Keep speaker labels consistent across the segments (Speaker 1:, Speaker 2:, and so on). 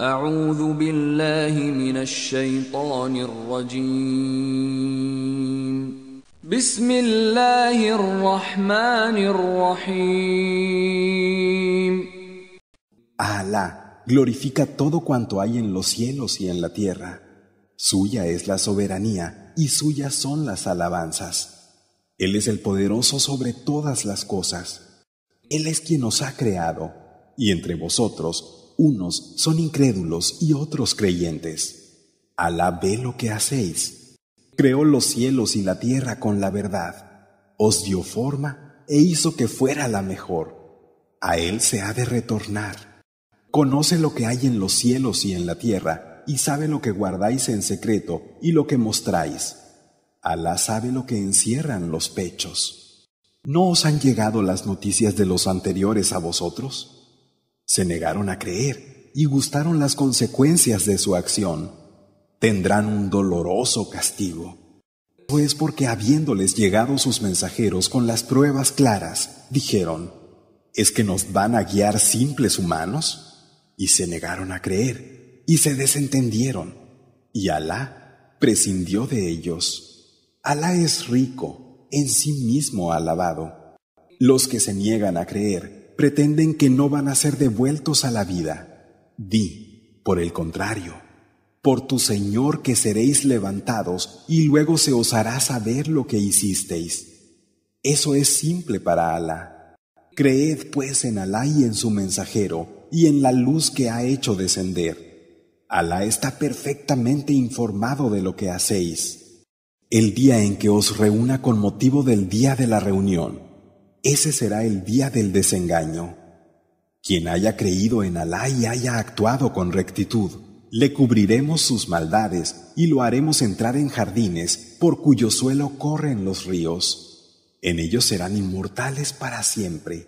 Speaker 1: أعوذ بالله من الشيطان Alá glorifica todo cuanto hay en los cielos y en la tierra. Suya es la soberanía y suyas son las alabanzas. Él es el poderoso sobre todas las cosas. Él es quien nos ha creado, y entre vosotros unos son incrédulos y otros creyentes. Alá ve lo que hacéis. Creó los cielos y la tierra con la verdad. Os dio forma e hizo que fuera la mejor. A Él se ha de retornar. Conoce lo que hay en los cielos y en la tierra, y sabe lo que guardáis en secreto y lo que mostráis. Alá sabe lo que encierran los pechos. ¿No os han llegado las noticias de los anteriores a vosotros? Se negaron a creer y gustaron las consecuencias de su acción. Tendrán un doloroso castigo. Pues porque habiéndoles llegado sus mensajeros con las pruebas claras, dijeron, ¿es que nos van a guiar simples humanos? Y se negaron a creer, y se desentendieron, y Alá prescindió de ellos. Alá es rico, en sí mismo alabado. Los que se niegan a creer, pretenden que no van a ser devueltos a la vida. Di, por el contrario, por tu Señor que seréis levantados y luego se os hará saber lo que hicisteis. Eso es simple para Alá. Creed pues en Alá y en su mensajero y en la luz que ha hecho descender. Alá está perfectamente informado de lo que hacéis. El día en que os reúna con motivo del día de la reunión, ese será el día del desengaño. Quien haya creído en Alá y haya actuado con rectitud, le cubriremos sus maldades y lo haremos entrar en jardines por cuyo suelo corren los ríos. En ellos serán inmortales para siempre.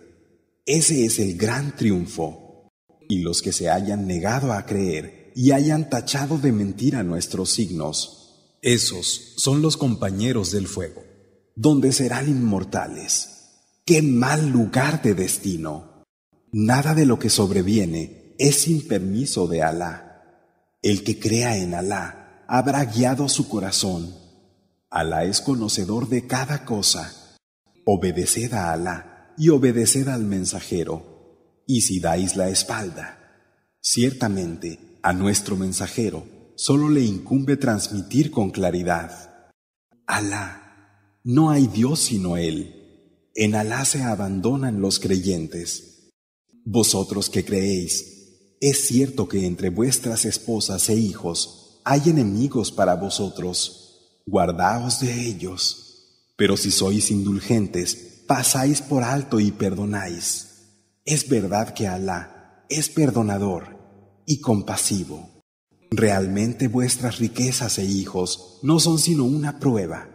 Speaker 1: Ese es el gran triunfo. Y los que se hayan negado a creer y hayan tachado de mentira nuestros signos, esos son los compañeros del fuego, donde serán inmortales qué mal lugar de destino. Nada de lo que sobreviene es sin permiso de Alá. El que crea en Alá habrá guiado su corazón. Alá es conocedor de cada cosa. Obedeced a Alá y obedeced al mensajero. Y si dais la espalda, ciertamente a nuestro mensajero solo le incumbe transmitir con claridad. Alá, no hay Dios sino Él en Alá se abandonan los creyentes. Vosotros que creéis, es cierto que entre vuestras esposas e hijos hay enemigos para vosotros, guardaos de ellos. Pero si sois indulgentes, pasáis por alto y perdonáis. Es verdad que Alá es perdonador y compasivo. Realmente vuestras riquezas e hijos no son sino una prueba,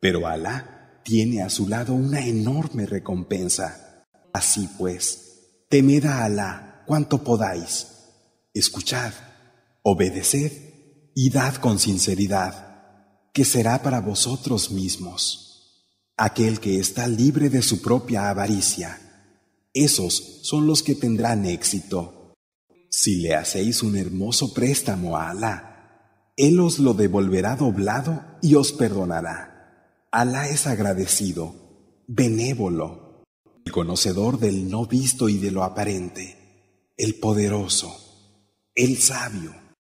Speaker 1: pero Alá tiene a su lado una enorme recompensa. Así pues, temed a Alá cuanto podáis, escuchad, obedeced y dad con sinceridad, que será para vosotros mismos. Aquel que está libre de su propia avaricia, esos son los que tendrán éxito. Si le hacéis un hermoso préstamo a Alá, Él os lo devolverá doblado y os perdonará. Alá es agradecido, benévolo, el conocedor del no visto y de lo aparente, el poderoso, el sabio.